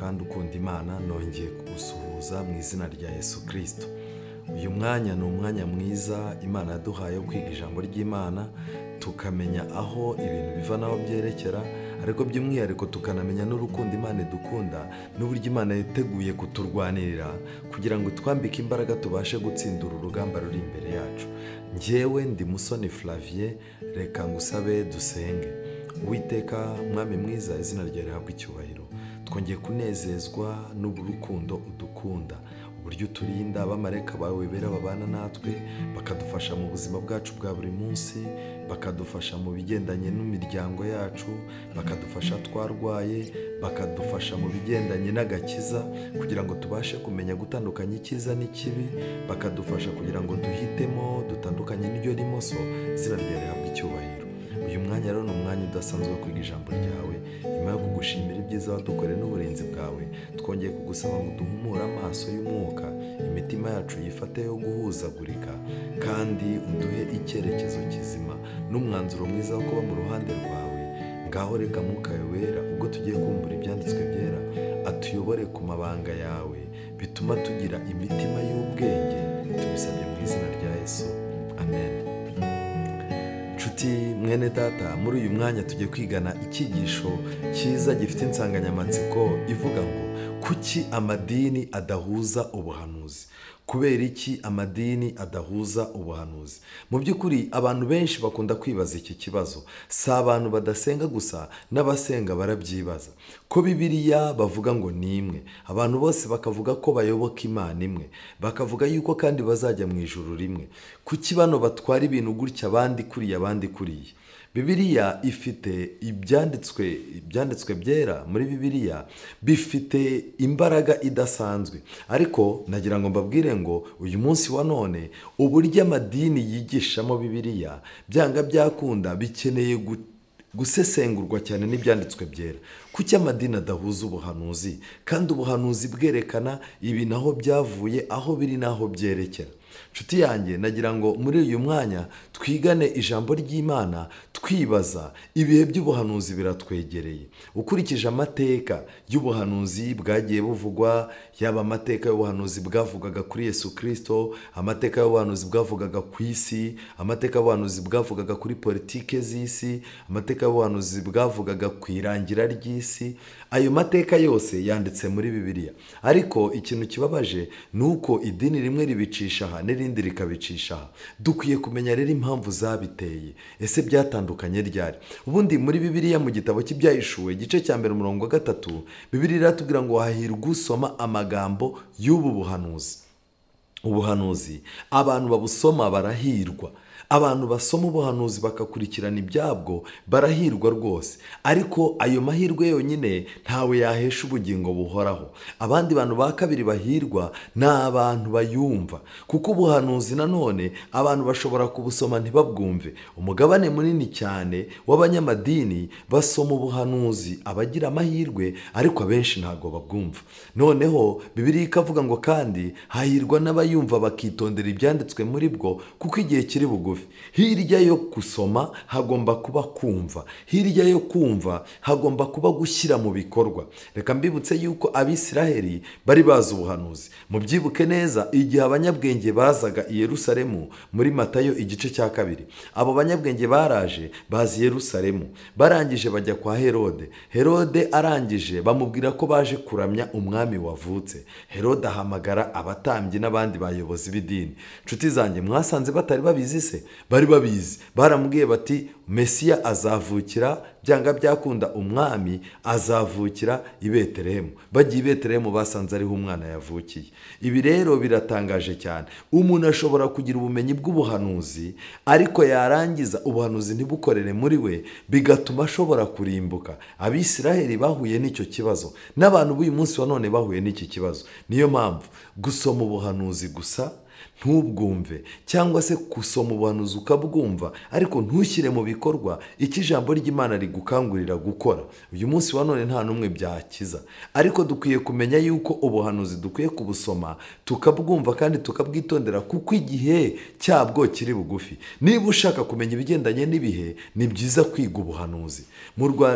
kandi ukunda imana nongeye kugusuhuza mu izina rya yesu kirisito uyu mwanya ni umwanya mwiza imana yaduhaye wo kwiga ijambo ry'imana tukamenya aho ibintu biva n'aho byerekera ariko by'umwihariko tukanamenya n'urukundo imana idukunda n'uburyo imana yiteguye kuturwanirira kugira ngo twambike imbaraga tubashe gutsindura urugamba ruri imbere yacu Njyewe ndi musoni flavier reka ngusabe dusenge witeka mwami mwiza izina ryawe rihabwa icyubahiro twongeye kunezezwa n'urukundo udukunda uburyo uturinda abamarayika bawe wibera babana natwe bakadufasha mu buzima bwacu bwa buri munsi bakadufasha mu bigendanye n'imiryango yacu bakadufasha twarwaye bakadufasha mu bigendanye n'agakiza kugira ngo tubashe kumenya gutandukanya icyiza n'ikibi bakadufasha kugira ngo duhitemo dutandukanye n'iryo rimoso izina ryawe rihabwe icyubahiro uyu mwanya rero ni umwanya udasanzwe wo kwiga ijambo ryawe nyuma yo kugushimira ibyiza wadukoreye n'uburinzi bwawe twongeye kugusaba ngo duhumure amaso y'umwuka imitima yacu yifate yo guhuzagurika kandi uduhe icyerekezo kizima n'umwanzuro mwiza wo kuba mu ruhande rwawe ngaho reka mukayo wera ubwo tugiye kumbura ibyanditswe byera atuyobore ku mabanga yawe bituma tugira imitima y'ubwenge tubisabye mu izina rya yesu amen inshuti mwene data muri uyu mwanya tujye kwigana icyigisho cyiza gifite insanganyamatsiko ivuga ngo kuki amadini adahuza ubuhanuzi kubera iki amadini adahuza ubuhanuzi mu by'ukuri abantu benshi bakunda kwibaza iki kibazo si abantu badasenga gusa n'abasenga barabyibaza ko bibiriya bavuga ngo ni imwe abantu bose bakavuga ko bayoboka imana imwe bakavuga yuko kandi bazajya mu ijuru rimwe kuki bano batwara ibintu gutya abandi kuriya abandi kuriya bibiriya ifite ibyanditswe ibyanditswe byera muri bibiriya bifite imbaraga idasanzwe ariko nagira ngo mbabwire ngo uyu munsi wa none uburyo amadini yigishamo bibiriya byanga byakunda bikeneye gusesengurwa cyane n'ibyanditswe byera kuki amadini adahuza ubuhanuzi kandi ubuhanuzi bwerekana ibi naho byavuye aho biri n'aho byerekera nshuti yanjye nagira ngo muri uyu mwanya twigane ijambo ry'imana twibaza ibihe by'ubuhanuzi biratwegereye ukurikije amateka y'ubuhanuzi bwagiye buvugwa yaba amateka y'ubuhanuzi bwavugaga kuri yesu kirisito amateka y'ubuhanuzi bwavugaga ku isi amateka y'ubuhanuzi bwavugaga kuri politiki z'isi amateka y'ubuhanuzi bwavugaga ku irangira ry'isi ayo mateka yose yanditse muri bibiliya ariko ikintu kibabaje ni uko idini rimwe ribicisha aha n'irindi rikabicisha aha dukwiye kumenya rero impamvu zabiteye ese byatandukanye ryari ubundi muri bibiliya mu gitabo cy'ibyahishuwe igice cya mbere umurongo wa gatatu bibiliya iratubwira ngo hahirwa usoma amagambo y'ubu buhanuzi ubuhanuzi abantu babusoma barahirwa abantu basoma ubuhanuzi bakakurikirana ibyabwo barahirwa rwose ariko ayo mahirwe yonyine ntawe yahesha ubugingo buhoraho abandi bantu ba kabiri bahirwa ni abantu bayumva kuko ubuhanuzi nanone abantu bashobora kubusoma ntibabwumve umugabane munini cyane w'abanyamadini basoma ubuhanuzi abagira amahirwe ariko abenshi ntabwo babwumva noneho bibiriya ikavuga ngo kandi hahirwa n'abayumva bakitondera ibyanditswe muri bwo kuko igihe kiri bugufi bugufi hirya yo gusoma hagomba kuba kumva hirya yo kumva hagomba kuba gushyira mu bikorwa reka mbibutse yuko abisiraheli bari bazi ubuhanuzi mubyibuke neza igihe abanyabwenge bazaga i yerusalemu muri matayo igice cya kabiri abo banyabwenge baraje bazi yerusalemu barangije bajya kwa herode herode arangije bamubwira ko baje kuramya umwami wavutse herode ahamagara abatambyi n'abandi bayobozi b'idini inshuti zanjye mwasanze batari babizi se bari babizi baramubwiye bati mesiya azavukira byanga byakunda umwami azavukira i beterehemu bagiye i beterehemu basanze ariho umwana yavukiye ibi rero biratangaje cyane umuntu ashobora kugira ubumenyi bw'ubuhanuzi ariko yarangiza ubuhanuzi ntibukorere muri we bigatuma ashobora kurimbuka abisiraheli bahuye n'icyo kibazo n'abantu b'uyu munsi wa none bahuye n'iki kibazo niyo mpamvu gusoma ubuhanuzi gusa ntubwumve cyangwa se gusoma ubuhanuzi ukabwumva ariko ntushyire mu bikorwa icyo ijambo ry'imana rigukangurira gukora uyu munsi wa none nta n'umwe byakiza ariko dukwiye kumenya yuko ubuhanuzi dukwiye kubusoma tukabwumva kandi tukabwitondera kuko igihe cyabwo kiri bugufi niba ushaka kumenya ibigendanye n'ibihe ni byiza kwiga ubuhanuzi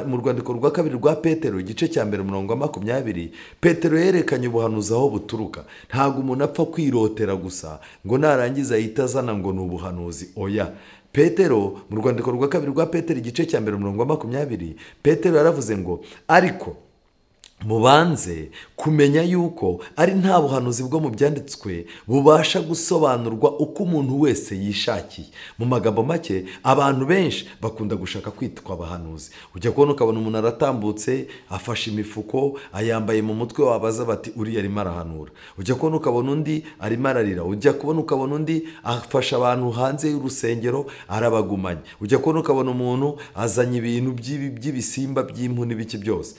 mu rwandiko rwa kabiri rwa petero igice cya mbere umurongo makumyabiri petero yerekanye ubuhanuzi aho buturuka ntabwo umuntu apfa kwirotera gusa ngo narangiza ahita azana ngo ni ubuhanuzi oya petero mu rwandiko rwa kabiri rwa petero igice cya mbere umurongo makumyabiri petero yaravuze ngo ariko mubanze kumenya yuko ari nta buhanuzi bwo mu byanditswe bubasha gusobanurwa uko umuntu wese yishakiye mu magambo make abantu benshi bakunda gushaka kwitwa abahanuzi ujya kubona ukabona umuntu aratambutse afashe imifuko ayambaye mu mutwe wabaza bati uriya arimo arahanura ujya kubona ukabona undi arimo ararira ujya kubona ukabona undi afasha abantu hanze y'urusengero arabagumanya ujya kubona ukabona umuntu azanye ibintu by'ibisimba by'impu n'ibiki byose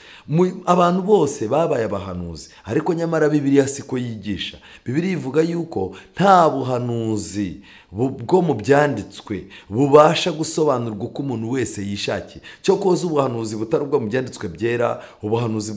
abantu bose babaye abahanuzi ariko nyamara bibiriya siko yigisha bibiriya ivuga yuko nta buhanuzi bwo mu byanditswe bubasha gusobanurwa uko umuntu wese yishakiye cyo koza ubuhanuzi butari ubwo mu byanditswe byera ubuhanuzi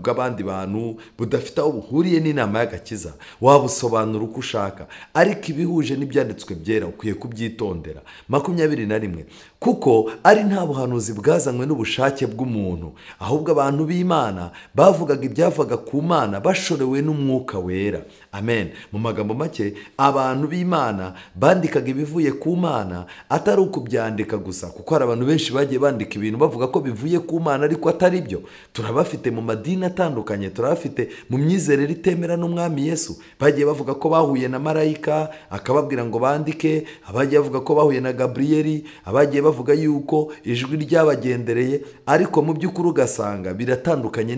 bw'abandi bantu budafite aho buhuriye n'inama y'agakiza wabusobanura uko ushaka ariko ibihuje n'ibyanditswe byera ukwiye kubyitondera makumyabiri na rimwe kuko ari nta buhanuzi bwazanywe n'ubushake bw'umuntu ahubwo abantu b'imana bavugaga ibyavaga ku mana bashorewe n'umwuka wera amen mu magambo make abantu b'imana bandikaga ibivuye ku mana atari ukubyandika gusa kuko hari abantu benshi bagiye bandika ibintu bavuga ko bivuye ku mana ariko atari byo turabafite mu madini atandukanye turabafite mu myizerere itemera n'umwami yesu bagiye bavuga ko bahuye na marayika akababwira ngo bandike abagiye bavuga ko bahuye na gaburiyeri abagiye bavuga yuko ijwi ryabagendereye ariko mu by'ukuri ugasanga biratandukanye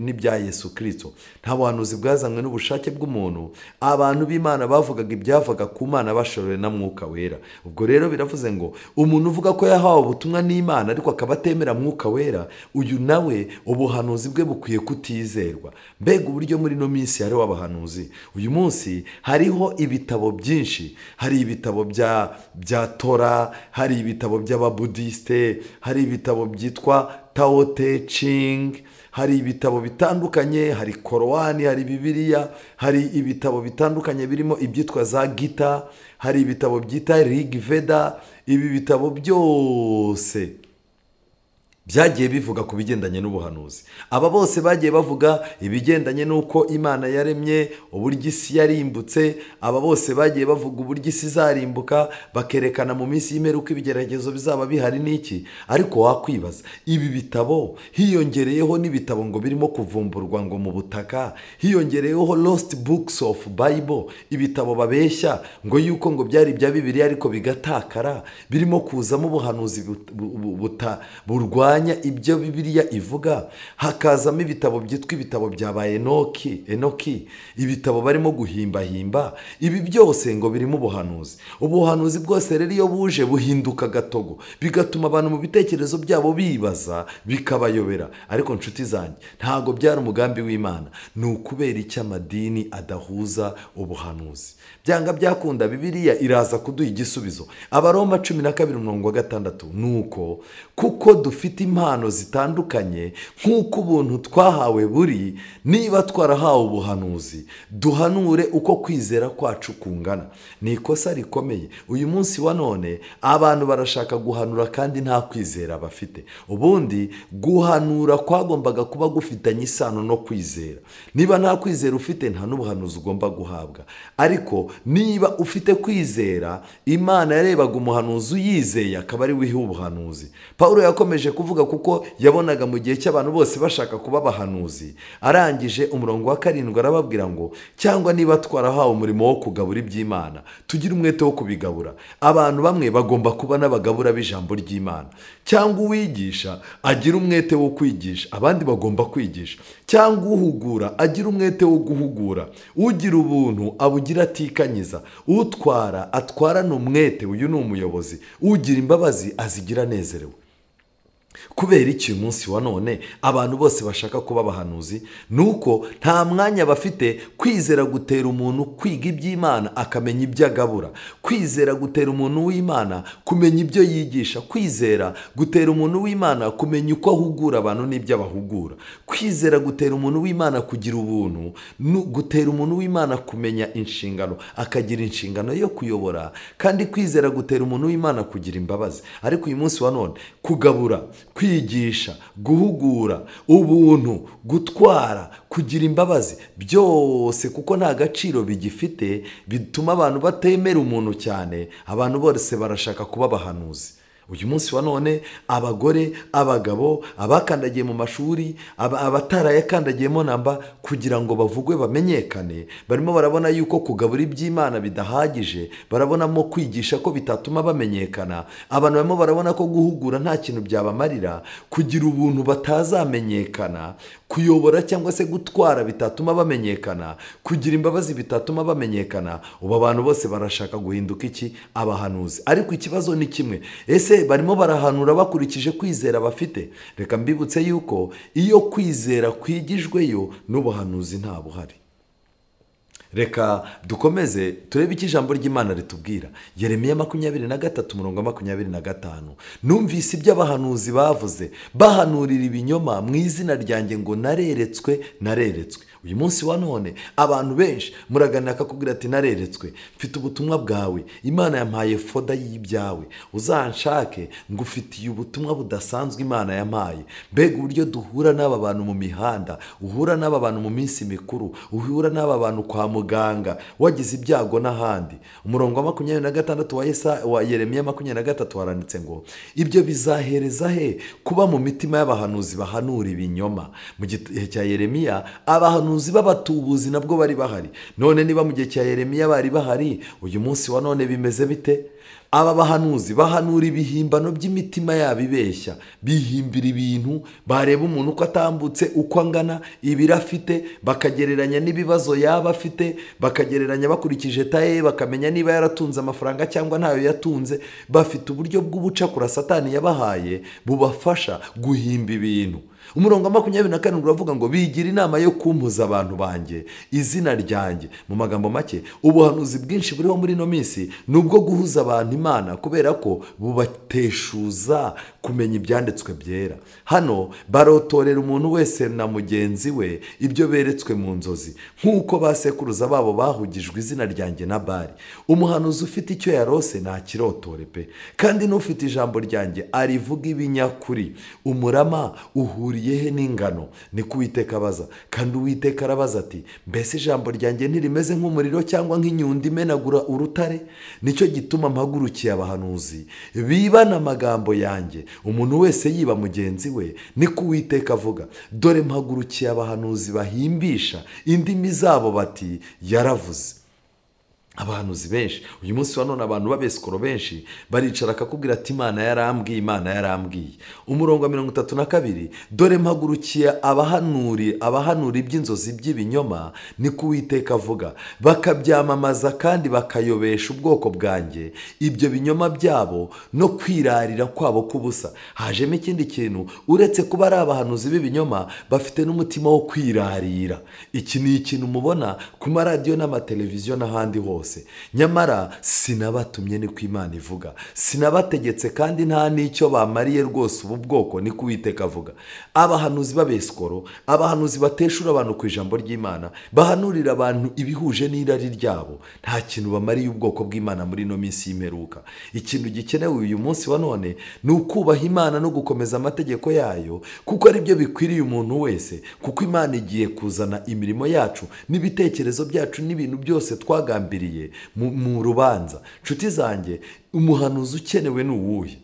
n'ibya yesu kirisito nta buhanuzi bwazanywe n'ubushake bw'umuntu abantu b'imana bavugaga ibyavaga ku mana bashorewe na mwuka wera ubwo rero biravuze ngo umuntu uvuga ko yahawe ubutumwa n'imana ariko akaba atemera mwuka wera uyu nawe ubuhanuzi bwe bukwiye kutizerwa mbega uburyo muri ino minsi hariho wabahanuzi uyu munsi hariho ibitabo byinshi hari ibitabo bya tora hari ibitabo by'ababudisite hari ibitabo byitwa tawo tecingi hari ibitabo bitandukanye hari korowani hari Bibiliya, hari ibitabo bitandukanye birimo ibyitwa za gita hari ibitabo byita rigi veda ibi bitabo byose byagiye bivuga ku bigendanye n'ubuhanuzi aba bose bagiye bavuga ibigendanye n'uko imana yaremye uburyo isi yarimbutse aba bose bagiye bavuga uburyo isi izarimbuka bakerekana mu minsi y'imperuka uko ibigeragezo bizaba bihari n'iki ariko wakwibaza ibi bitabo hiyongereyeho n'ibitabo ngo birimo kuvumburwa ngo mu butaka hiyongereyeho lost books of bible ibitabo babeshya ngo yuko ngo byari ibya bibiri ariko bigatakara birimo kuzamo ubuhanuzi burwaye birwanya ibyo bibiriya ivuga hakazamo ibitabo byitwa ibitabo bya ba enoki enoki ibitabo barimo guhimbahimba ibi byose ngo birimo ubuhanuzi ubuhanuzi bwose rero iyo buje buhinduka gatogo bigatuma abantu mu bitekerezo byabo bibaza bikabayobera ariko nshuti zanjye ntabwo byari umugambi w'imana ni ukubera icyo amadini adahuza ubuhanuzi byanga byakunda Bibiliya iraza kuduha igisubizo abaroma cumi na kabiri mirongo gatandatu ni uko kuko dufite impano zitandukanye nk'uko ubuntu twahawe buri niba twarahawe ubuhanuzi duhanure uko kwizera kwacu kungana ni ikosa rikomeye uyu munsi wa none abantu barashaka guhanura kandi nta kwizera bafite ubundi guhanura kwagombaga kuba gufitanye isano no kwizera niba nta kwizera ufite nta n'ubuhanuzi ugomba guhabwa ariko niba ufite kwizera imana yarebaga umuhanuzi uyizeye akaba ari wihe ubuhanuzi paul yakomeje kuvuga aravuga kuko yabonaga mu gihe cy'abantu bose bashaka kuba abahanuzi arangije umurongo wa karindwi arababwira ngo cyangwa niba twarahawe umurimo wo kugabura iby'imana tugire umwete wo kubigabura abantu bamwe bagomba kuba n'abagabura b'ijambo ry'imana cyangwa uwigisha agira umwete wo kwigisha abandi bagomba kwigisha cyangwa uhugura agira umwete wo guhugura ugira ubuntu abugira atikanyiza utwara atwarana umwete uyu ni umuyobozi ugira imbabazi azigira anezerewe kubera iki uyu munsi wa none abantu bose bashaka kuba abahanuzi ni uko nta mwanya bafite kwizera gutera umuntu kwiga iby'imana akamenya ibyo agabura kwizera gutera umuntu w'imana kumenya ibyo yigisha kwizera gutera umuntu w'imana kumenya uko ahugura abantu n'ibyo abahugura kwizera gutera umuntu w'imana kugira ubuntu gutera umuntu w'imana kumenya inshingano akagira inshingano yo kuyobora kandi kwizera gutera umuntu w'imana kugira imbabazi ariko uyu munsi wa none kugabura kwigisha guhugura ubuntu gutwara kugira imbabazi byose kuko nta gaciro bigifite bituma abantu batemera umuntu cyane abantu bose barashaka kuba abahanuzi uyu munsi wa none abagore abagabo abakandagiye mu mashuri abatarayakandagiyemo namba kugira ngo bavugwe bamenyekane barimo barabona yuko kugabura iby'imana bidahagije barabonamo kwigisha ko bitatuma bamenyekana abantu barimo barabona ko guhugura nta kintu byabamarira kugira ubuntu batazamenyekana kuyobora cyangwa se gutwara bitatuma bamenyekana kugira imbabazi bitatuma bamenyekana ubu abantu bose barashaka guhinduka iki abahanuzi ariko ikibazo ni kimwe ese barimo barahanura bakurikije kwizera bafite reka mbibutse yuko iyo kwizera kwigijweyo n'ubuhanuzi nta buhari reka dukomeze turebe icyo ijambo ry'imana ritubwira yeremiya makumyabiri na gatatu umurongo makumyabiri na gatanu numvise ibyo abahanuzi bavuze bahanurira ibinyoma mu izina ryanjye ngo nareretswe nareretswe uyu munsi wa none abantu benshi muragana akakubwira ati nareretswe mfite ubutumwa bwawe imana yampaye foda y'ibyawe uzanshake ngufitiye ubutumwa budasanzwe imana yampaye mbega uburyo duhura n'aba bantu mu mihanda uhura n'aba bantu mu minsi mikuru uhura n'aba bantu kwa muganga wagize ibyago n'ahandi umurongo wa makumyabiri na gatandatu wa yeremiya makumyabiri na gatatu haranditse ngo ibyo bizahereza he kuba mu mitima y'abahanuzi bahanura ibinyoma mu gihe cya yeremiya abahanuzi abahanuzi b'abatubuzi nabwo bari bahari none niba mu gihe cya Yeremiya bari bahari uyu munsi wa none bimeze bite aba bahanuzi bahanura ibihimbano by'imitima yabo ibeshya bihimbira ibintu bareba umuntu uko atambutse uko angana ibiro afite bakagereranya n'ibibazo yaba afite bakagereranya bakurikije taye bakamenya niba yaratunze amafaranga cyangwa ntayo yatunze bafite uburyo Satani yabahaye bubafasha guhimba ibintu umurongo wa makumyabiri na karindwi uravuga ngo bigira inama yo kumpuza abantu banjye izina ryanjye mu magambo make ubuhanuzi bwinshi buriho muri ino minsi ni ubwo guhuza abantu imana kubera ko bubateshuza kumenya ibyanditswe byera hano barotorera umuntu wese na mugenzi we ibyo beretswe mu nzozi nk'uko basekuruza babo bahugijwe izina ryanjye na bari umuhanuzi ufite icyo yarose ntakirotore pe kandi n'ufite ijambo ryanjye arivuga ibinyakuri umurama uhuriye he n'ingano ni ko uwiteka abaza kandi uwiteka arabaza ati mbese ijambo ryanjye ntirimeze nk'umuriro cyangwa nk'inyundi imenagura urutare nicyo gituma mpagurukiye abahanuzi bibana amagambo yanjye umuntu wese yiba mugenzi we ni ko uwiteka avuga dore mpagurukiye abahanuzi bahimbisha indimi zabo bati yaravuze abahanuzi benshi uyu munsi wa none abantu b'abesikoro benshi baricara akakubwira ati imana yarambwiye imana yarambwiye umurongo wa mirongo itatu na kabiri dore mpagurukiye abahanuri abahanuri iby'inzozi by'ibinyoma ni kuwiteka avuga bakabyamamaza kandi bakayobesha ubwoko bwanjye ibyo binyoma byabo no kwirarira kwabo k'ubusa hajemo ikindi kintu uretse kuba ari abahanuzi b'ibinyoma bafite n'umutima wo kwirarira iki ni ikintu mubona ku maradiyo n'amateleviziyo n'ahandi hose bose nyamara sinabatumye niko imana ivuga sinabategetse kandi nta n'icyo bamariye rwose ubu bwoko ni kuwiteka avuga abahanuzi b'abesikoro abahanuzi bateshura abantu ku ijambo ry'imana bahanurira abantu ibihuje n'irari ryabo nta kintu bamariye ubwoko bw'imana muri ino minsi y'imperuka ikintu gikenewe uyu munsi wa none ni ukubaha imana no gukomeza amategeko yayo kuko ari aribyo bikwiriye umuntu wese kuko imana igiye kuzana imirimo yacu n'ibitekerezo byacu n'ibintu byose twagambiriye ukeneye mu rubanza nshuti zanjye umuhanuzi ukenewe ni uwuhe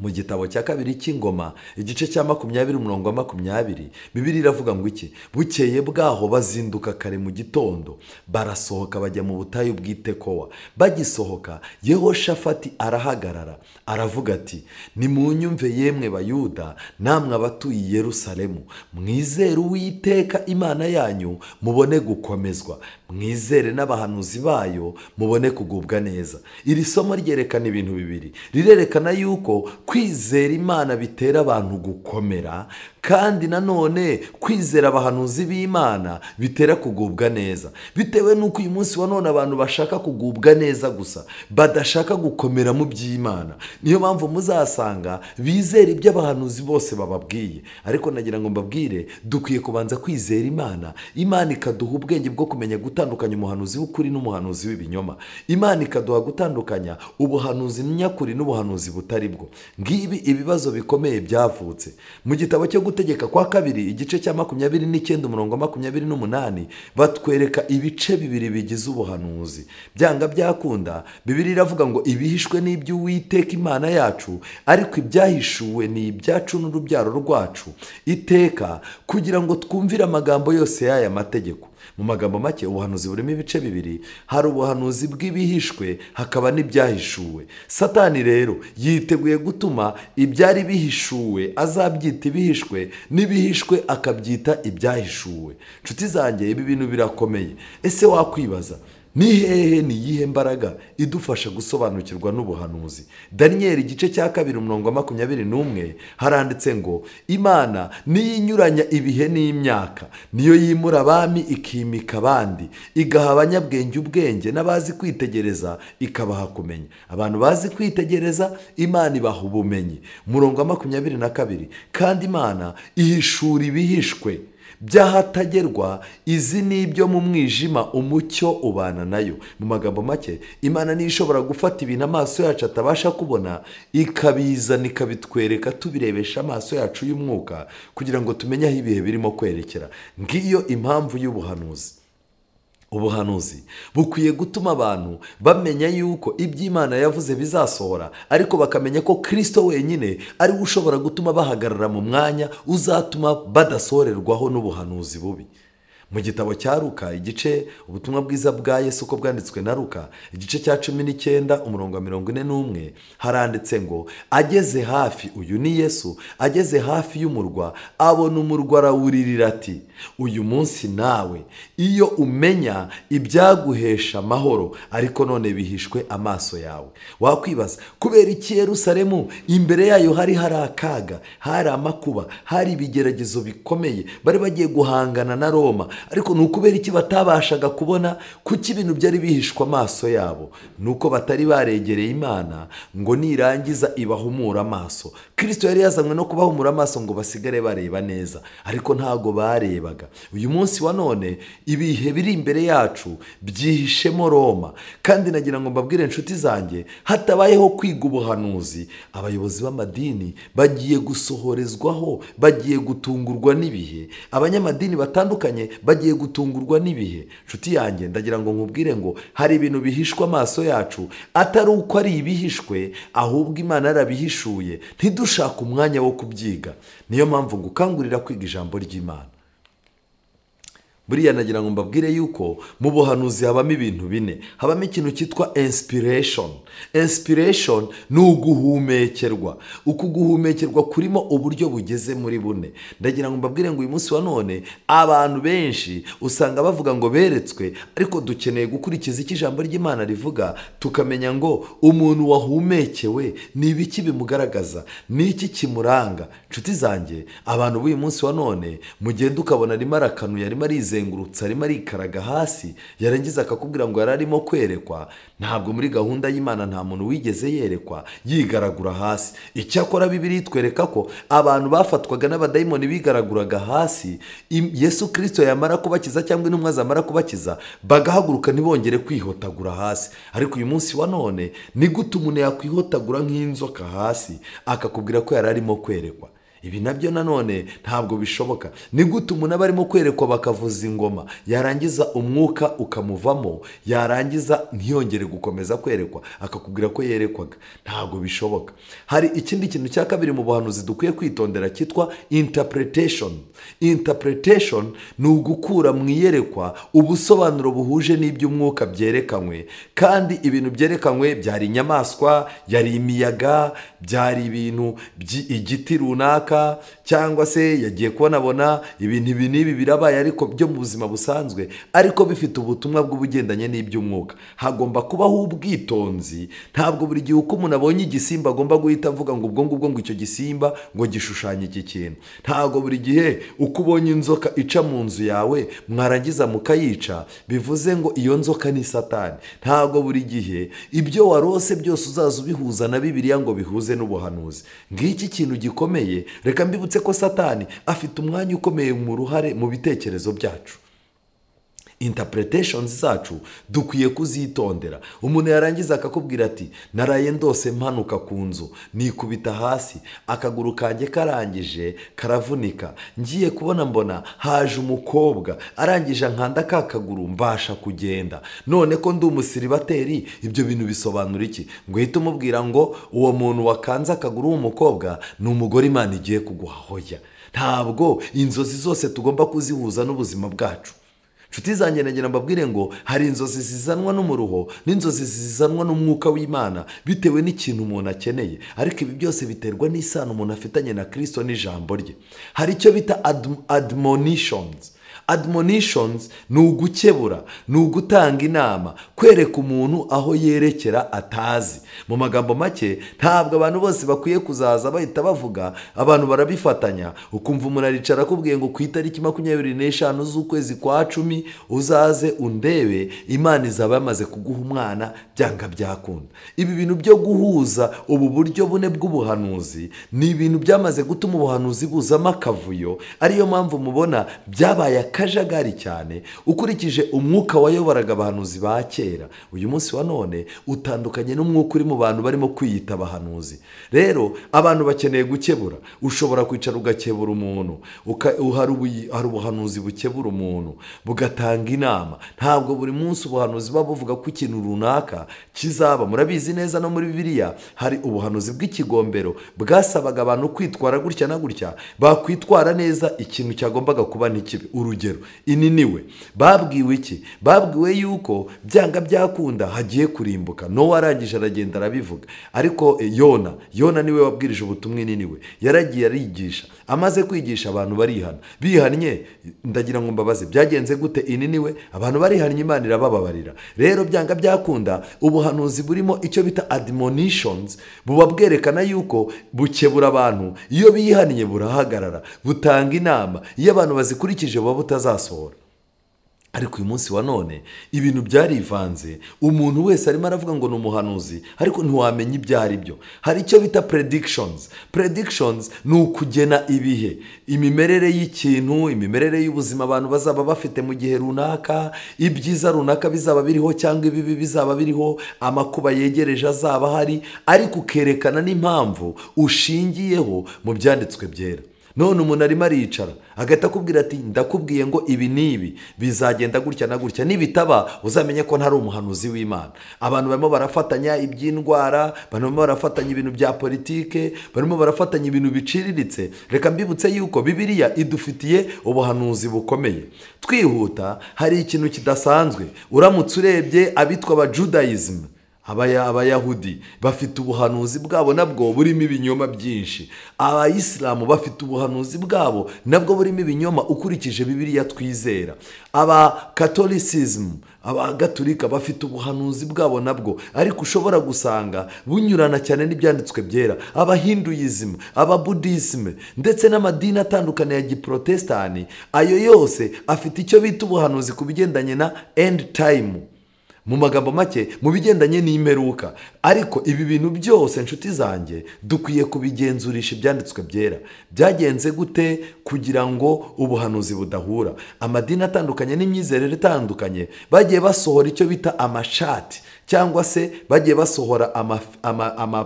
mu gitabo cya kabiri cy'ingoma igice cya makumyabiri umurongo wa makumyabiri bibiri iravuga ngo iki bukeye bwaho bazinduka kare mu gitondo barasohoka bajya mu butayu bw'itekowa bagisohoka yehoshafati arahagarara aravuga ati nimunyumve yemwe bayuda namwe abatuye i yerusalemu mwizere uwiteka imana yanyu mubone gukomezwa mwizere n'abahanuzi bayo mubone kugubwa neza iri somo ryerekana ibintu bibiri rirerekana yuko kwizera imana bitera abantu gukomera kandi nanone kwizera abahanuzi b'imana bitera kugubwa neza bitewe n'uko uyu munsi wa none abantu bashaka kugubwa neza gusa badashaka gukomera mu by'imana niyo mpamvu muzasanga bizera ibyo abahanuzi bose bababwiye ariko nagira ngo mbabwire dukwiye kubanza kwizera imana imana ikaduha ubwenge bwo kumenya gutandukanya umuhanuzi w'ukuri n'umuhanuzi w'ibinyoma imana ikaduha gutandukanya ubuhanuzi nyakuri n'ubuhanuzi butari bwo ngibi ibibazo bikomeye byavutse mu gitabo cyo gutegeka kwa kabiri igice cya makumyabiri n'icyenda umurongo makumyabiri n'umunani batwereka ibice bibiri bigize ubuhanuzi byanga byakunda bibiri iravuga ngo ibihishwe ni iby'uwiteka imana yacu ariko ibyahishuwe ni ibyacu n'urubyaro rwacu iteka kugira ngo twumvire amagambo yose y'aya mategeko mu magambo make ubuhanuzi burimo ibice bibiri hari ubuhanuzi bw'ibihishwe hakaba n'ibyahishuwe satani rero yiteguye gutuma ibyari bihishuwe azabyita ibihishwe n'ibihishwe akabyita ibyahishuwe Nshuti zanjye ibi bintu birakomeye ese wakwibaza ni hehe ni iyihe mbaraga idufasha gusobanukirwa n'ubuhanuzi daniyeli igice cya kabiri umurongo makumyabiri n'umwe haranditse ngo imana niyo inyuranya ibihe n'imyaka niyo yimura abami ikimika abandi igaha abanyabwenge ubwenge n'abazi kwitegereza ikabaha kumenya abantu bazi kwitegereza imana ibaha ubumenyi umurongo makumyabiri na kabiri kandi imana ihishura ibihishwe by'ahatagerwa izi ni ibyo mu mwijima umucyo ubana nayo mu magambo make imana niyo ishobora gufata ibintu amaso yacu atabasha kubona ikabizana ikabitwereka tubirebesha amaso yacu y'umwuka kugira ngo tumenye aho ibihe birimo kwerekera ngiyo impamvu y'ubuhanuzi ubuhanuzi bukwiye gutuma abantu bamenya yuko iby'imana yavuze bizasohora ariko bakamenya ko kirisito wenyine ariwe ushobora gutuma bahagarara mu mwanya uzatuma badasorerwaho n'ubuhanuzi bubi mu gitabo cya ruka igice ubutumwa bwiza bwa yesu uko bwanditswe na ruka igice cya cumi n'icyenda umurongo wa mirongo ine n'umwe haranditse ngo ageze hafi uyu ni yesu ageze hafi y'umurwa abona umurwa arawuririra ati uyu munsi nawe iyo umenya ibyaguhesha amahoro ariko none bihishwe amaso yawe wakwibaza kubera iki Yerusalemu imbere yayo hari hari akaga hari amakuba hari ibigeragezo bikomeye bari bagiye guhangana na roma ariko ni ukubera iki batabashaga kubona kuki ibintu byari bihishwa amaso yabo ni uko batari baregereye imana ngo nirangiza ibahumure amaso kirisito yari yazanywe no kubahumura amaso ngo basigare bareba neza ariko ntago barebaga uyu munsi wa none ibihe biri imbere yacu byihishemo roma kandi nagira ngo mbabwire inshuti zanjye hatabayeho kwiga ubuhanuzi abayobozi b'amadini bagiye gusohorezwaho bagiye gutungurwa n'ibihe abanyamadini batandukanye bagiye gutungurwa n'ibihe inshuti yanjye ndagira ngo nkubwire ngo hari ibintu bihishwe amaso yacu atari uko ari ibihishwe ahubwo imana yarabihishuye ntidushobora dushaka umwanya wo kubyiga niyo mpamvu ngukangurira kwiga ijambo ry'imana buriya nagira ngo mbabwire yuko mu buhanuzi habamo ibintu bine habamo ikintu cyitwa insipireshoni insipireshoni ni uguhumekerwa uku guhumekerwa kurimo uburyo bugeze muri bune ndagira ngo mbabwire ngo uyu munsi wa none abantu benshi usanga bavuga ngo beretswe ariko dukeneye gukurikiza icyo ijambo ry'imana rivuga tukamenya ngo umuntu wahumekewe ni ibiki bimugaragaza ni iki kimuranga inshuti zanjye abantu b'uyu munsi wa none mugenda ukabona arimo arakanuye arimo arizi akizengurutsa arimo arikaraga hasi yarangiza akakubwira ngo yari arimo kwerekwa ntabwo muri gahunda y'imana nta muntu wigeze yerekwa yigaragura hasi icyakora bibiri twereka ko abantu bafatwaga n'abadayimoni bigaraguraga hasi yesu kirisito yamara kubakiza cyangwa intumwa zamara kubakiza bagahaguruka ntibongere kwihotagura hasi ariko uyu munsi wa none ni gute umuntu yakwihotagura nk'inzoka hasi akakubwira ko yari arimo kwerekwa ibi nabyo nanone ntabwo bishoboka ni gute umuntu aba arimo kwerekwa bakavuza ingoma yarangiza umwuka ukamuvamo yarangiza ntiyongere gukomeza kwerekwa akakubwira ko yerekwaga ntabwo bishoboka hari ikindi kintu cya kabiri mu buhanuzi dukwiye kwitondera cyitwa interpretation interpretation ni ugukura mu iyerekwa ubusobanuro buhuje n'iby'umwuka byerekanwe kandi ibintu byerekanwe byari inyamaswa yari imiyaga byari ibintu igiti runaka runaka cyangwa se yagiye kubona abona ibintu ibi n'ibi birabaye ariko byo mu buzima busanzwe ariko bifite ubutumwa bw'ubugendanye n'iby'umwuka hagomba kubaho ubwitonzi ntabwo buri gihe uko umuntu abonye igisimba agomba guhita avuga ngo ubwo ngubwo ngo icyo gisimba ngo gishushanye iki kintu ntabwo buri gihe uko ubonye inzoka ica mu nzu yawe mwarangiza mukayica bivuze ngo iyo nzoka ni satani ntabwo buri gihe ibyo warose byose uzaza ubihuza na bibiliya ngo bihuze n'ubuhanuzi ngiki kintu gikomeye reka mbibutse ko satani afite umwanya ukomeye mu ruhare mu bitekerezo byacu interpretation zacu dukwiye kuzitondera umuntu yarangiza akakubwira ati naraye ndose mpanuka ku nzu nikubita hasi akaguru kanjye karangije karavunika ngiye kubona mbona haje umukobwa arangije nkanda ka kaguru mbasha kugenda none ko ndi umusiribateri ibyo bintu bisobanura iki ngo uhite umubwira ngo uwo muntu wakanze akaguru w'umukobwa ni umugore imana igiye kuguha ntabwo inzozi zose tugomba kuzihuza n'ubuzima bwacu inshuti zanjye nagira mbabwire ngo hari inzozi zizanwa n'umuruho n'inzozi zizanwa n'umwuka w'imana bitewe n'ikintu umuntu akeneye ariko ibi byose biterwa n'isano umuntu afitanye na kirisito n'ijambo rye hari icyo bita admonitions. admonitions ni ugukebura ni ugutanga inama kwereka umuntu aho yerekera atazi mu magambo make ntabwo abantu bose bakwiye kuzaza bahita bavuga abantu barabifatanya ukumva umuntu aricara akubwiye ngo ku itariki makumyabiri n'eshanu z'ukwezi kwa cumi uzaze undebe imana izaba yamaze kuguha umwana byanga byakunda ibi bintu byo guhuza ubu buryo bune bw'ubuhanuzi ni ibintu byamaze gutuma ubuhanuzi buzamo akavuyo ariyo mpamvu mubona byabaye kajagari cyane ukurikije umwuka wayoboraga abahanuzi ba kera uyu munsi wa none utandukanye n'umwuka uri mu bantu barimo kwiyita abahanuzi rero abantu bakeneye gukebura ushobora kwicara ugakebura umuntu hari ubuhanuzi bukebura umuntu bugatanga inama ntabwo buri munsi ubuhanuzi buba buvuga ko ikintu runaka kizaba murabizi neza no muri bibiriya hari ubuhanuzi bw'ikigombero bwasabaga abantu kwitwara gutya na gutya bakwitwara neza ikintu cyagombaga kuba ntikibe urugero urugero ini babwiwe iki babwiwe yuko byanga byakunda hagiye kurimbuka n'uwo arangije aragenda arabivuga ariko yona yona niwe wabwirije ubutumwa ini niwe yaragiye arigisha amaze kwigisha abantu barihana bihannye ndagira ngo mbabaze byagenze gute inini we abantu barihannye imana irabababarira rero byanga byakunda ubuhanuzi burimo icyo bita adimonishonizi buba bwerekana yuko bukebura abantu iyo biyihannye burahagarara butanga inama iyo abantu bazikurikije buba butazasohora ariko uyu munsi wa none ibintu byarivanze umuntu wese arimo aravuga ngo ni umuhanuzi ariko ntiwamenya ibyo ari byo hari icyo bita predictions predictions ni ukugena ibihe imimerere y'ikintu imimerere y'ubuzima abantu bazaba bafite mu gihe runaka ibyiza runaka bizaba biriho cyangwa ibibi bizaba biriho amakuba yegereje azaba ahari ariko ukerekana n'impamvu ushingiyeho mu byanditswe byera none umuntu arimo aricara agahita akubwira ati ndakubwiye ngo ibi n'ibi bizagenda gutya na gutya nibitaba uzamenye ko ntari umuhanuzi w'imana abantu barimo barafatanya iby'indwara barimo barafatanya ibintu bya politiki, barimo barafatanya ibintu biciriritse reka mbibutse yuko bibiriya idufitiye ubuhanuzi bukomeye twihuta hari ikintu kidasanzwe uramutse urebye abitwa abajudayizimu abayahudi bafite ubuhanuzi bwabo nabwo burimo ibinyoma byinshi abayisilamu bafite ubuhanuzi bwabo nabwo burimo ibinyoma ukurikije bibiriya twizera abakatolisizmu abagaturika bafite ubuhanuzi bwabo nabwo ariko ushobora gusanga bunyurana cyane n'ibyanditswe byera abahinduyizimu ababudisime ndetse n'amadini atandukanye ya giprotestani ayo yose afite icyo bita ubuhanuzi ku bigendanye na endi tayimu mu magambo make mu bigendanye n'imperuka ariko ibi bintu byose inshuti zanjye dukwiye kubigenzurisha ibyanditswe byera byagenze gute kugira ngo ubuhanuzi budahura amadini atandukanye n'imyizerere itandukanye bagiye basohora icyo bita amashati cyangwa se bagiye basohora ama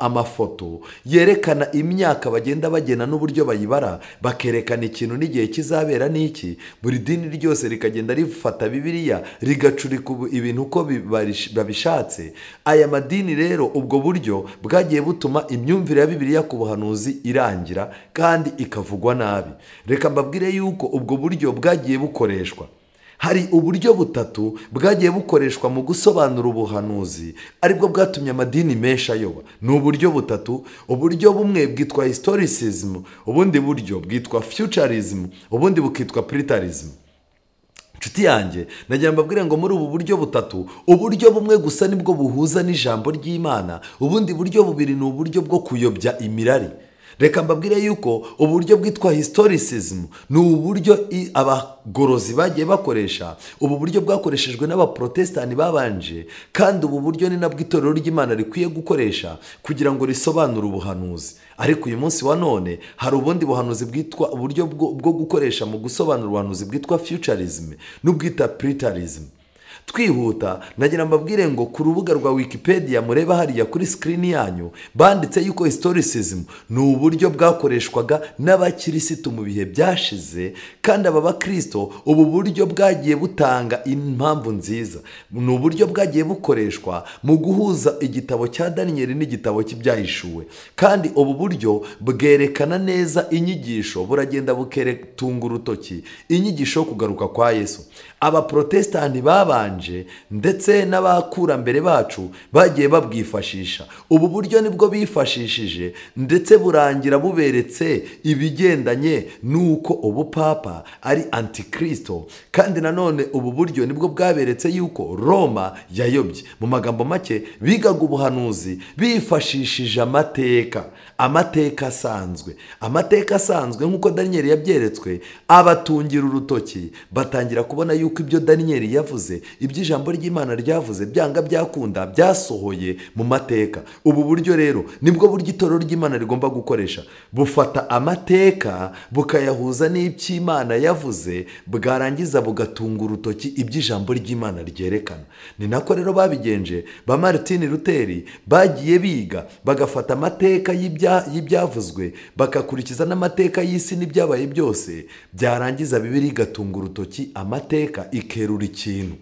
amafoto yerekana imyaka bagenda bagena n'uburyo bayibara bakerekana ikintu n'igihe kizabera n'iki buri dini ryose rikagenda rifata bibiriya rigacurika ibintu uko babishatse aya madini rero ubwo buryo bwagiye butuma imyumvire ya bibiriya ku buhanuzi irangira kandi ikavugwa nabi reka mbabwire yuko ubwo buryo bwagiye bukoreshwa hari uburyo butatu bwagiye bukoreshwa mu gusobanura ubuhanuzi aribwo bwatumye amadini menshi ayoba ni uburyo butatu uburyo bumwe bwitwa historicism ubundi buryo bwitwa futurism ubundi bukitwa pluralism inshuti yanjye nagira mbabwire ngo muri ubu buryo butatu uburyo bumwe gusa nibwo buhuza n'ijambo ry'imana ubundi buryo bubiri ni uburyo bwo kuyobya imirari reka mbabwire yuko uburyo bwitwa historicism ni uburyo abagorozi bagiye bakoresha ubu buryo bwakoreshejwe n'abaporotesitanti babanje kandi ubu buryo ni nabwo itorero ry'imana rikwiye gukoresha kugira ngo risobanure ubuhanuzi ariko uyu munsi wa none hari ubundi buhanuzi bwitwa uburyo bwo gukoresha mu gusobanura ubuhanuzi bwitwa futurism n'ubwita puritarism twihuta nagira mbabwire ngo ku rubuga rwa wikipedia mureba hariya kuri sikirini yanyu banditse yuko historicism ni uburyo bwakoreshwaga n'abakirisitu mu bihe byashize kandi aba bakristo ubu buryo bwagiye butanga impamvu nziza ni uburyo bwagiye bukoreshwa mu guhuza igitabo cya daniyeli n'igitabo cy'ibyahishuwe kandi ubu buryo bwerekana neza inyigisho buragenda buketunga urutoki inyigisho yo kugaruka kwa yesu abaporotesitanti babanje ndetse n'abakurambere bacu bagiye babwifashisha ubu buryo nibwo bifashishije ndetse burangira buberetse ibigendanye n'uko ubupapa ari antikristo kandi nanone ubu buryo nibwo bwaberetse yuko roma yayobye mu magambo make bigaga ubuhanuzi bifashishije amateka amateka asanzwe amateka asanzwe nk'uko daniyeli yabyeretswe abatungira urutoki batangira kubona yuko ibyo daniyeli yavuze ibyo ijambo ry'imana ryavuze byanga byakunda byasohoye mu mateka ubu buryo rero nibwo buryo itorero ry'imana rigomba gukoresha bufata amateka bukayahuza n'iby'imana yavuze bwarangiza bugatunga urutoki ibyo ijambo ry'imana ryerekana ni nako rero babigenje ba maritini ruteri bagiye biga bagafata amateka y'ibya y'ibyavuzwe bakakurikiza n'amateka y'isi n'ibyabaye byose byarangiza bibiri igatunga urutoki amateka ikerura ikintu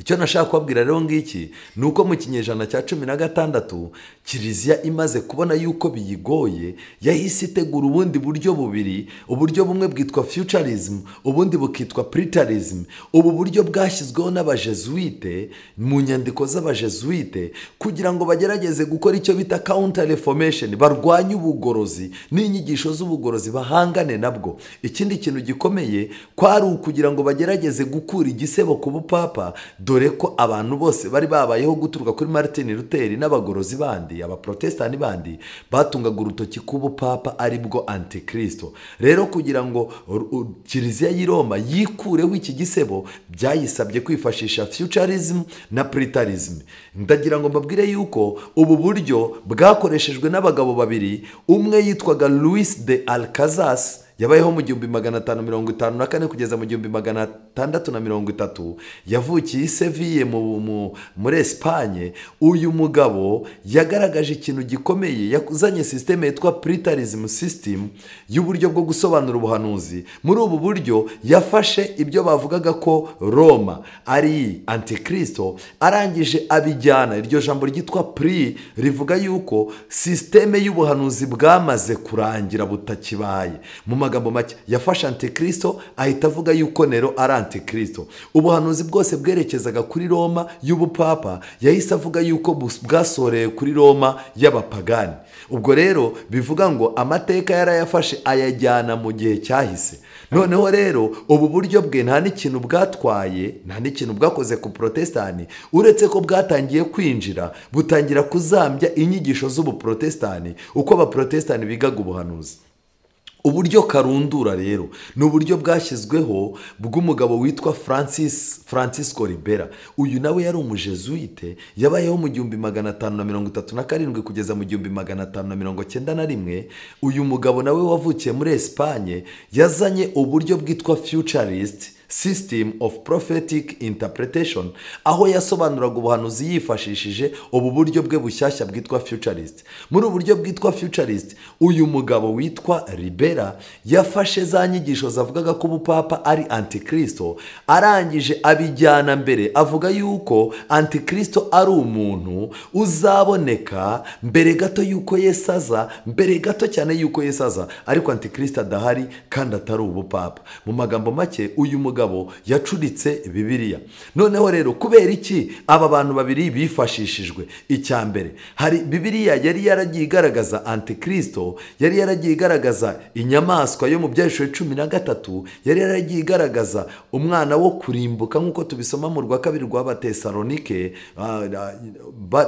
icyo nashaka kubabwira rero ngiki ni uko mu kinyejana cya cumi na gatandatu kiliziya imaze kubona yuko biyigoye yahise itegura ubundi buryo bubiri uburyo bumwe bwitwa futurism ubundi bukitwa puritarism ubu buryo bwashyizweho n'abajesuwite mu nyandiko z'abajesuwite kugira ngo bagerageze gukora icyo bita counter reformation barwanye ubugorozi n'inyigisho z'ubugorozi bahangane nabwo ikindi kintu gikomeye kwari ukugira ngo bagerageze gukura igisebo ku bupapa dore ko abantu bose bari babayeho guturuka kuri Martin Luther n'abagorozi bandi abaprotestani bandi batungaga urutoki k'ubupapa ari bwo antikristo rero kugira ngo kiliziya y'i Roma yikureho iki gisebo byayisabye kwifashisha futurism na pluralism ndagira ngo mbabwire yuko ubu buryo bwakoreshejwe n'abagabo babiri umwe yitwaga Louis de Alcazas yabayeho mu gihumbi magana atanu mirongo itanu na kane kugeza mu gihumbi magana atandatu na mirongo itatu yavukiye i seviye muri esipanye uyu mugabo yagaragaje ikintu gikomeye yazanye sisiteme yitwa puritarizimu sisitemu y'uburyo bwo gusobanura ubuhanuzi muri ubu buryo yafashe ibyo bavugaga ko roma ari antikristo arangije abijyana iryo jambo ryitwa puri rivuga yuko sisiteme y'ubuhanuzi bwamaze kurangira butakibaye mu n'amagambo make yafashe antikristo ahita avuga yuko nero ari antikristo ubuhanuzi bwose bwerekezaga kuri roma y'ubupapa yahise avuga yuko bwasoreye kuri roma y'abapagani ubwo rero bivuga ngo amateka yarayafashe ayajyana mu gihe cyahise noneho rero ubu buryo bwe nta n'ikintu bwatwaye nta n'ikintu bwakoze ku porotesitani uretse ko bwatangiye kwinjira butangira kuzambya inyigisho z'ubuporotesitani uko abaporotesitani bigaga ubuhanuzi uburyo karundura rero ni uburyo bwashyizweho bw'umugabo witwa francis francisco ribera uyu nawe yari umujezuwite yabayeho mu gihumbi magana atanu na mirongo itatu na karindwi kugeza mu gihumbi magana atanu na mirongo cyenda na rimwe uyu mugabo nawe wavukiye muri esipanye yazanye uburyo bwitwa futurisite system of prophetic interpretation aho yasobanuraga ubuhanuzi yifashishije ubu buryo bwe bushyashya bwitwa futurist muri ubu buryo bwitwa futurist uyu mugabo witwa ribera yafashe za nyigisho zavugaga ko ubupapa ari antikristo arangije abijyana mbere avuga yuko antikristo ari umuntu uzaboneka mbere gato yuko yesaza mbere gato cyane yuko yesaza ariko antikristo adahari kandi atari ubupapa mu magambo make uyu mugabo mugabo yacuritse bibiliya noneho rero kubera iki aba bantu babiri bifashishijwe icya mbere hari bibiliya yari yaragiye igaragaza antikirisito yari yaragiye igaragaza inyamaswa yo mu byahishwe cumi na gatatu yari yaragiye igaragaza umwana wo kurimbuka nk'uko tubisoma mu rwa kabiri rwa batesalonike ah,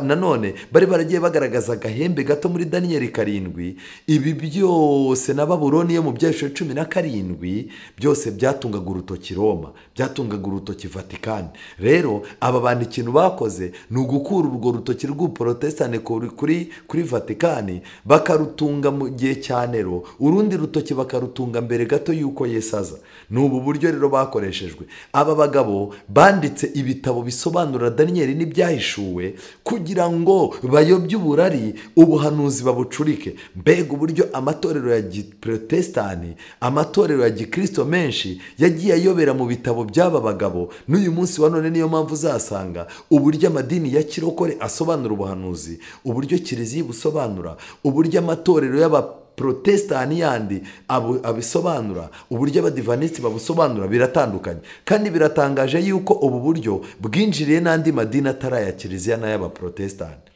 nanone bari baragiye bagaragaza agahembe gato muri daniyeli karindwi ibi byose na baburoni yo mu byahishwe cumi na karindwi byose byatungaga urutoki roma byatungaga urutoki vatikani rero aba bantu ikintu bakoze ni ugukura urwo rutoki rw'uporotesitani kuri kuri vatikani bakarutunga mu gihe cya nero urundi rutoki bakarutunga mbere gato y'uko yesaza ni ubu buryo rero bakoreshejwe aba bagabo banditse ibitabo bisobanura daniyeli n'ibyahishuwe kugira ngo bayobye uburari ubuhanuzi babucurike mbega uburyo amatorero ya giporotesitani amatorero ya gikristo menshi yagiye ayobera gukorera mu bitabo by'aba bagabo n'uyu munsi wa none niyo mpamvu uzasanga uburyo amadini ya kirokore asobanura ubuhanuzi uburyo kiliziya busobanura uburyo amatorero y'aba protestani yandi abisobanura uburyo abadivanisi babusobanura biratandukanye kandi biratangaje yuko ubu buryo bwinjiriye n'andi madini atari aya kiliziya n'ay'abaprotestani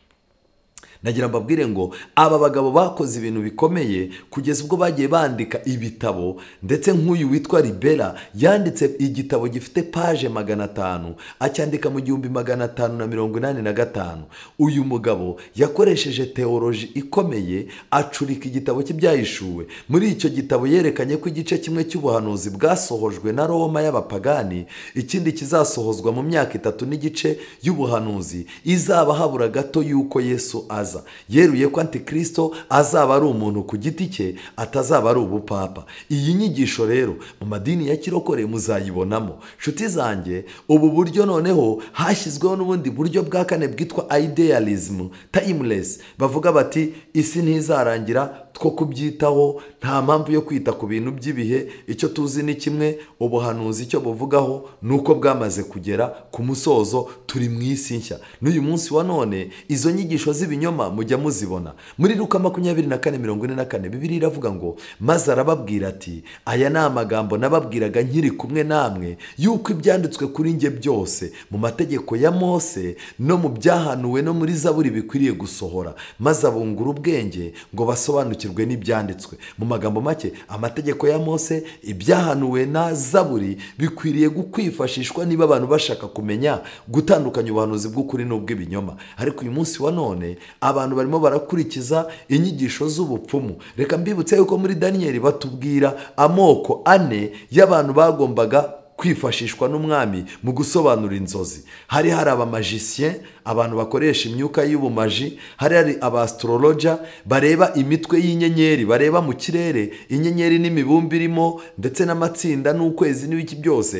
nagira mbabwire ngo aba bagabo bakoze ibintu bikomeye kugeza ubwo bagiye bandika ibitabo ndetse nk'uyu witwa ribera yanditse igitabo gifite paje magana atanu acyandika mu gihumbi magana atanu na mirongo inani na gatanu uyu mugabo yakoresheje teoroji ikomeye acurika igitabo cy'ibyayishuwe muri icyo gitabo yerekanye ko igice kimwe cy'ubuhanuzi bwasohojwe na roma y'abapagani ikindi kizasohozwa mu myaka itatu n'igice y'ubuhanuzi izaba habura gato y'uko yesu azi azaza yeruye ko antikristo azaba ari umuntu ku giti cye atazaba ari ubupapa iyi nyigisho rero mu madini ya kirokore muzayibonamo nshuti zanjye ubu buryo noneho hashyizweho n'ubundi buryo bwa kane bwitwa idealism timeless bavuga bati isi ntizarangira two kubyitaho nta mpamvu yo kwita ku bintu by'ibihe icyo tuzi ni kimwe ubuhanuzi icyo buvugaho ni uko bwamaze kugera ku musozo turi mu isi nshya n'uyu munsi wa none izo nyigisho z'ibinyoma rukama mujya muzibona muri ruka makumyabiri na kane mirongo ine na kane bibiri iravuga ngo maze arababwira ati aya ni amagambo nababwiraga nkiri kumwe namwe yuko ibyanditswe kuri njye byose mu mategeko ya mose no mu byahanuwe no muri zaburi bikwiriye gusohora maze abungura ubwenge ngo basobanukirwe n'ibyanditswe mu magambo make amategeko ya mose ibyahanuwe na zaburi bikwiriye kwifashishwa niba abantu bashaka kumenya gutandukanya ubuhanuzi bw'ukuri n'ubw'ibinyoma ariko uyu munsi wa none abantu barimo barakurikiza inyigisho z'ubupfumu reka mbibutse yuko muri daniyeli batubwira amoko ane y'abantu bagombaga kwifashishwa n'umwami mu gusobanura inzozi hari hari abamajisiye abantu bakoresha imyuka y'ubumaji hari hari abasitoroloja bareba imitwe y'inyenyeri bareba mu kirere inyenyeri n'imibumbe irimo ndetse n'amatsinda n'ukwezi n'ibiki byose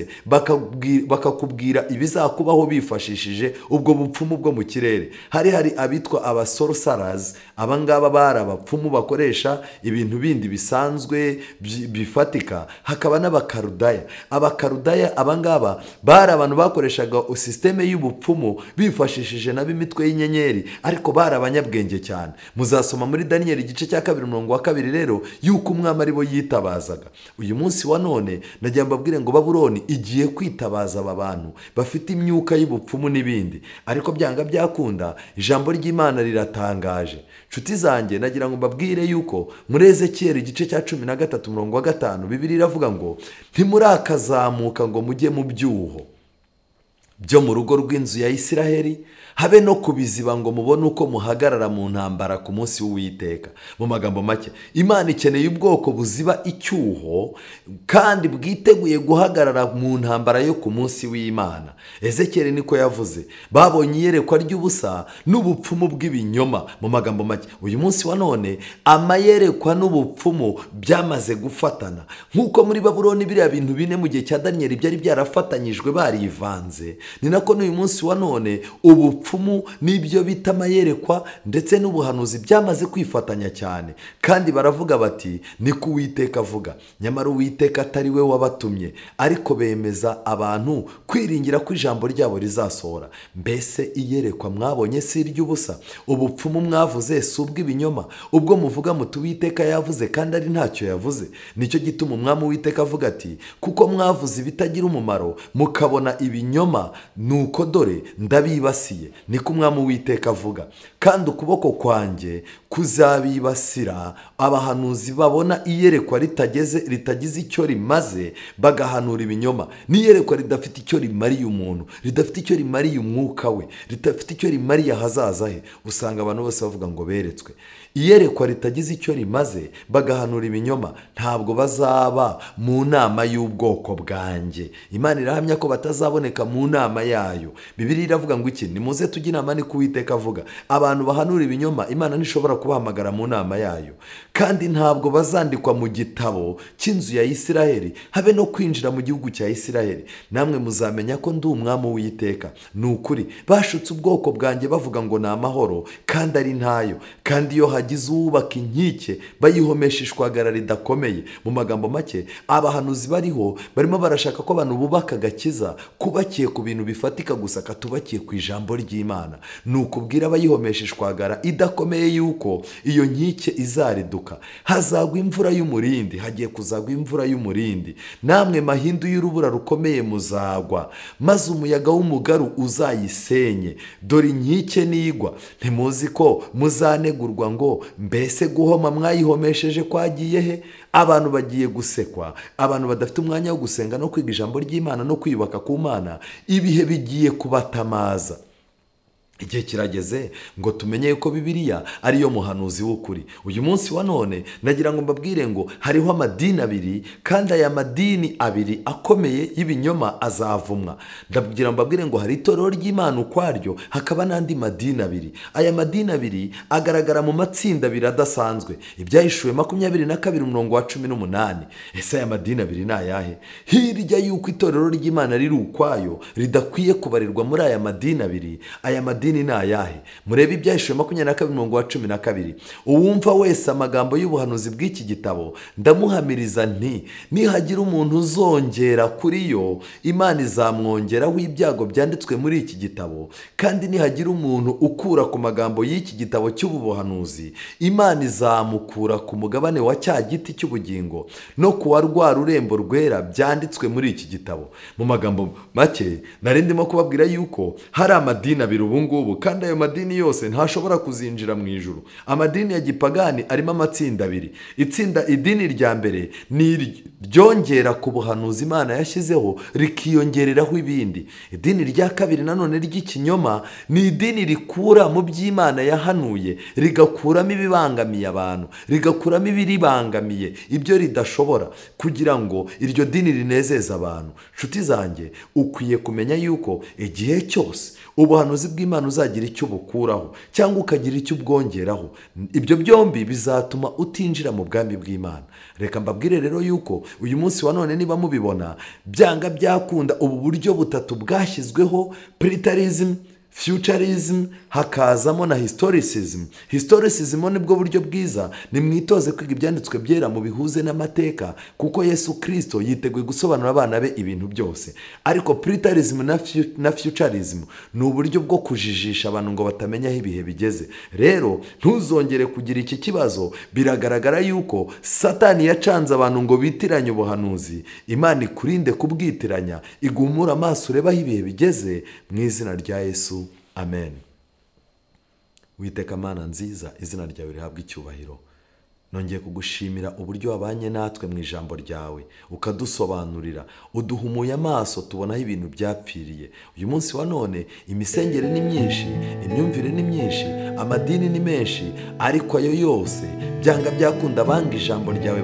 bakakubwira ibizakubaho bifashishije ubwo bupfumu bwo mu kirere hari hari abitwa abasorosarazi abangaba bari abapfumu bakoresha ibintu bindi bisanzwe bifatika hakaba n'abakarudaya abakarudaya abadaya abangaba bari abantu bakoreshaga sisiteme y'ubupfumu bifashishije nabo imitwe y'inyenyeri ariko bari abanyabwenge cyane muzasoma muri daniyeli igice cya kabiri umurongo wa kabiri rero yuko umwami aribo yitabazaga uyu munsi wa none nagira mbabwire ngo baburoni igiye kwitabaza aba bantu bafite imyuka y'ubupfumu n'ibindi ariko byanga byakunda ijambo ry'imana riratangaje nshuti zanjye nagira ngo mbabwire yuko muri ezekiyeri igice cya cumi na gatatu umurongo wa gatanu bibiri iravuga ngo ntimurakazamuka muzamuka ngo mujye mu byuho byo mu rugo rw'inzu ya Israheli, habe no kubiziba ngo mubone uko muhagarara mu ntambara ku munsi w'uwiteka mu magambo make imana ikeneye ubwoko buziba icyuho kandi bwiteguye guhagarara mu ntambara yo ku munsi w'imana ezekere niko yavuze babonye iyerekwa ry'ubusa n'ubupfumu bw'ibinyoma mu magambo make uyu munsi wa none amayerekwa n'ubupfumu byamaze gufatana nk'uko muri baburoni biriya bintu bine mu gihe cya daniyeli byari byarafatanyijwe barivanze ni nako n'uyu munsi wa none ubupfumu ubupfumu n'ibyo bita amayerekwa ndetse n'ubuhanuzi byamaze kwifatanya cyane kandi baravuga bati ni ko uwiteka avuga nyamara uwiteka atari we wabatumye ariko bemeza abantu kwiringira ko ijambo ryabo rizasohora mbese iyerekwa mwabonye si iry'ubusa ubupfumu mwavuze si ubw'ibinyoma ubwo muvuga muti uwiteka yavuze kandi ari ntacyo yavuze nicyo gituma umwami uwiteka avuga ati kuko mwavuze ibitagira umumaro mukabona ibinyoma ni uko dore ndabibasiye niko umwami witeka avuga kandi ukuboko kwanjye kuzabibasira abahanuzi babona iyerekwa ritageze ritagize icyo rimaze bagahanura ibinyoma n'iyerekwa ridafite icyo rimariye umuntu ridafite icyo rimariye umwuka we ridafite icyo rimariye ahazaza he usanga abantu bose bavuga ngo beretswe iyerekwa ritagize icyo rimaze bagahanura ibinyoma ntabwo bazaba mu nama y'ubwoko bwanjye imana irahamya ko batazaboneka mu nama yayo bibiriya iravuga ngo iki ni muze tujye inama ni kuwiteka avuga abantu bahanura ibinyoma imana ntishobora kubahamagara mu nama yayo kandi ntabwo bazandikwa mu gitabo cy'inzu ya isiraheli habe no kwinjira mu gihugu cya isiraheli namwe muzamenya ko ndi umwami w'iteka ni ukuri bashutse ubwoko bwanjye bavuga ngo ni amahoro kandi ari ntayo kandi iyo hajya hagize uwubaka inkike bayihomesha ishwagara ridakomeye mu magambo make abahanuzi bariho barimo barashaka ko abantu bubaka agakiza kubakiye ku bintu bifatika gusa katubakiye ku ijambo ry'imana ni ukubwira abayihomesha ishwagara idakomeye yuko iyo nkike izariduka hazagwa imvura y'umurindi hagiye kuzagwa imvura y'umurindi namwe mahindu y'urubura rukomeye muzagwa maze umuyaga w'umugaru uzayisenye dore inkike nigwa ntimuzi ko muzanegurwa ngo mbese guhoma mwayihomesheje kwagiye he abantu bagiye gusekwa abantu badafite umwanya wo gusenga no kwiga ijambo ry'imana no kwiyubaka ku mana ibihe bigiye kubatamaza igihe kirageze ngo tumenye yuko bibiriya ariyo muhanuzi w'ukuri uyu munsi wa none nagira ngo mbabwire ngo hariho amadini abiri kandi aya madini abiri akomeye y'ibinyoma azavumwa ndagira ngo mbabwire ngo hari itorero ry'imana ukwaryo hakaba n'andi madini abiri aya madini abiri agaragara mu matsinda abiri adasanzwe ibyahishuwe makumyabiri na kabiri umurongo wa cumi n'umunani ese aya madini abiri ni ayahe hirya y'uko itorero ry'imana riri ukwayo ridakwiye kubarirwa muri aya madini abiri aya madini amadini ni ayahe murebe ibyahishuriwe makumyabiri na kabiri umurongo wa cumi na kabiri uwumva wese amagambo y'ubuhanuzi bw'iki gitabo ndamuhamiriza nti nihagira umuntu uzongera kuri yo imana izamwongeraho ibyago byanditswe muri iki gitabo kandi nihagira umuntu ukura ku magambo y'iki gitabo cy'ubuhanuzi imana izamukura ku mugabane wa cya giti cy'ubugingo no kuwa rwa rurembo rwera byanditswe muri iki gitabo mu magambo make narindimo kubabwira yuko hari amadini abiri ubungubu ngubu kandi ayo madini yose ntashobora kuzinjira mu ijoro amadini ya gipagani arimo amatsinda abiri itsinda idini rya mbere ni ryongera ku buhanuzi imana yashyizeho rikiyongereraho ibindi idini rya kabiri nanone ry'ikinyoma ni idini rikura mu by'imana yahanuye rigakuramo ibibangamiye abantu rigakuramo ibiribangamiye ibyo ridashobora kugira ngo iryo dini rinezeze abantu inshuti zanjye ukwiye kumenya yuko igihe cyose ubuhanuzi bw'imana umwana uzagira icyo ubukuraho cyangwa ukagira icyo ubwongeraho ibyo byombi bizatuma utinjira mu bwami bw'imana reka mbabwire rero yuko uyu munsi wa none niba mubibona byanga byakunda ubu buryo butatu bwashyizweho puritarizimu futurism hakazamo na historicism historicism nibwo buryo bwiza nimwitoze kwiga ibyanditswe byera mu bihuze n'amateka kuko yesu kirisito yiteguye gusobanura abana be ibintu byose ariko puritarism na futurism ni uburyo bwo kujijisha abantu ngo batamenya aho ibihe bigeze rero ntuzongere kugira iki kibazo biragaragara yuko satani yacanze abantu ngo bitiranye ubuhanuzi imana ikurinde kubwitiranya igumura amaso urebe aho ibihe bigeze mu izina rya yesu amen witeka mana nziza izina ryawe rihabwa icyubahiro nongeye kugushimira uburyo wabanye natwe mu ijambo ryawe ukadusobanurira uduhumuye amaso tubonaho ibintu byapfiriye uyu munsi wa none imisengere ni myinshi imyumvire ni myinshi amadini ni menshi ariko ayo yose byanga byakunda abanga ijambo ryawe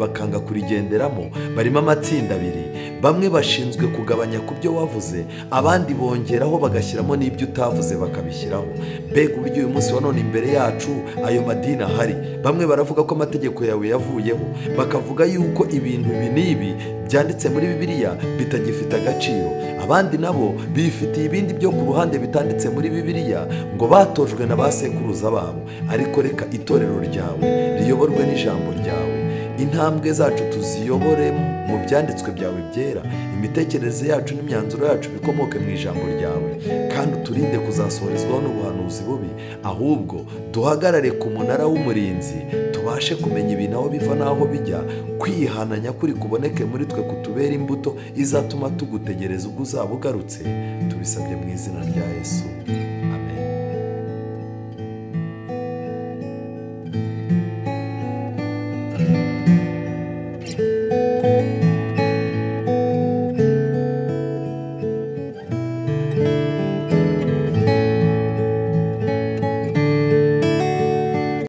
bakanga kurigenderamo barimo amatsinda abiri bamwe bashinzwe kugabanya ku byo wavuze abandi bongeraho bagashyiramo n'ibyo utavuze bakabishyiraho mbega uburyo uyu munsi wa none imbere yacu ayo madini ahari bamwe baravuga ko amategeko yawe yavuyeho bakavuga yuko ibintu ibi n'ibi byanditse muri bibiliya bitagifite agaciro abandi nabo bifitiye ibindi byo ku ruhande bitanditse muri bibiliya ngo batojwe na ba sekuruza babo ariko reka itorero ryawe riyoborwe n'ijambo ryawe intambwe zacu tuziyobore mu byanditswe byawe byera imitekerereze yacu n'imyanzuro yacu bikomoke mu ijambo ryawe kandi uturinde kuzasohorezwaho n'ubuhanuzi bubi ahubwo duhagarare ku munara w'umurinzi tubashe kumenya ibintu aho biva n'aho bijya kwihana nyakuri kuboneke muri twe kutubera imbuto izatuma tugutegereza ubwo uzaba ugarutse tubisabye mu izina rya Yesu.